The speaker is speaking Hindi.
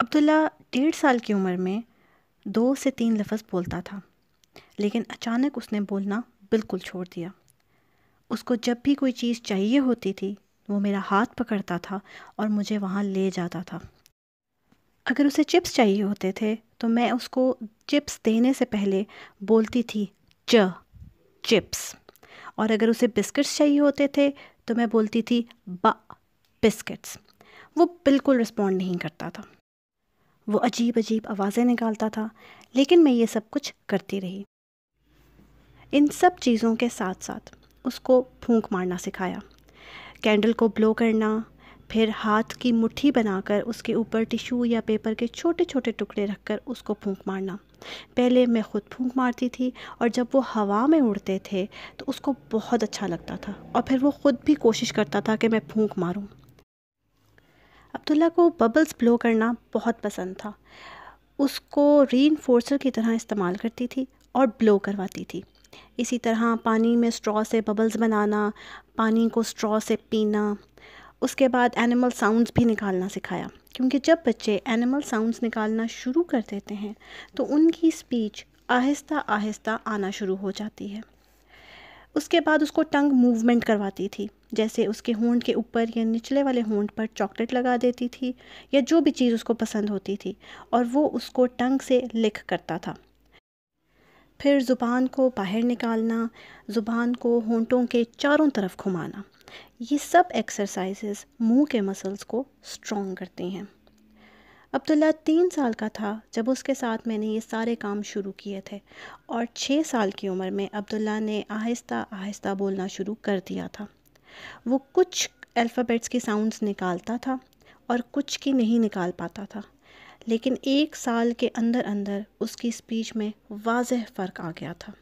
अब्दुल्ला डेढ़ साल की उम्र में दो से तीन लफ्ज़ बोलता था लेकिन अचानक उसने बोलना बिल्कुल छोड़ दिया उसको जब भी कोई चीज़ चाहिए होती थी वो मेरा हाथ पकड़ता था और मुझे वहाँ ले जाता था अगर उसे चिप्स चाहिए होते थे तो मैं उसको चिप्स देने से पहले बोलती थी च चिप्स और अगर उसे बिस्किट्स चाहिए होते थे तो मैं बोलती थी बा बिस्किट्स वो बिल्कुल रिस्पॉन्ड नहीं करता था वो अजीब अजीब आवाज़ें निकालता था लेकिन मैं ये सब कुछ करती रही इन सब चीज़ों के साथ साथ उसको फूंक मारना सिखाया कैंडल को ब्लो करना फिर हाथ की मुट्ठी बनाकर उसके ऊपर टिशू या पेपर के छोटे छोटे टुकड़े रखकर उसको फूंक मारना पहले मैं खुद फूंक मारती थी और जब वो हवा में उड़ते थे तो उसको बहुत अच्छा लगता था और फिर वो ख़ुद भी कोशिश करता था कि मैं फूंक मारूं अब्दुल्ला को बबल्स ब्लो करना बहुत पसंद था उसको री की तरह इस्तेमाल करती थी और ब्लो करवाती थी इसी तरह पानी में स्ट्रॉ से बबल्स बनाना पानी को स्ट्रॉ से पीना उसके बाद एनिमल साउंड्स भी निकालना सिखाया क्योंकि जब बच्चे एनिमल साउंड्स निकालना शुरू कर देते हैं तो उनकी स्पीच आहिस्ता आहिस्ता आना शुरू हो जाती है उसके बाद उसको टंग मूवमेंट करवाती थी जैसे उसके होंड के ऊपर या निचले वाले होंड पर चॉकलेट लगा देती थी या जो भी चीज़ उसको पसंद होती थी और वो उसको टंग से लिख करता था फिर ज़ुबान को बाहर निकालना ज़ुबान को होंटों के चारों तरफ घुमाना ये सब एक्सरसाइजेज़ मुंह के मसल्स को स्ट्रॉन्ग करती हैं अब्दुल्ला तीन साल का था जब उसके साथ मैंने ये सारे काम शुरू किए थे और छः साल की उम्र में अब्दुल्ला ने आहिस्ता आहिस्ता बोलना शुरू कर दिया था वो कुछ अल्फ़ाबेट्स की साउंड्स निकालता था और कुछ की नहीं निकाल पाता था लेकिन एक साल के अंदर अंदर उसकी स्पीच में वाज़ फ़र्क आ गया था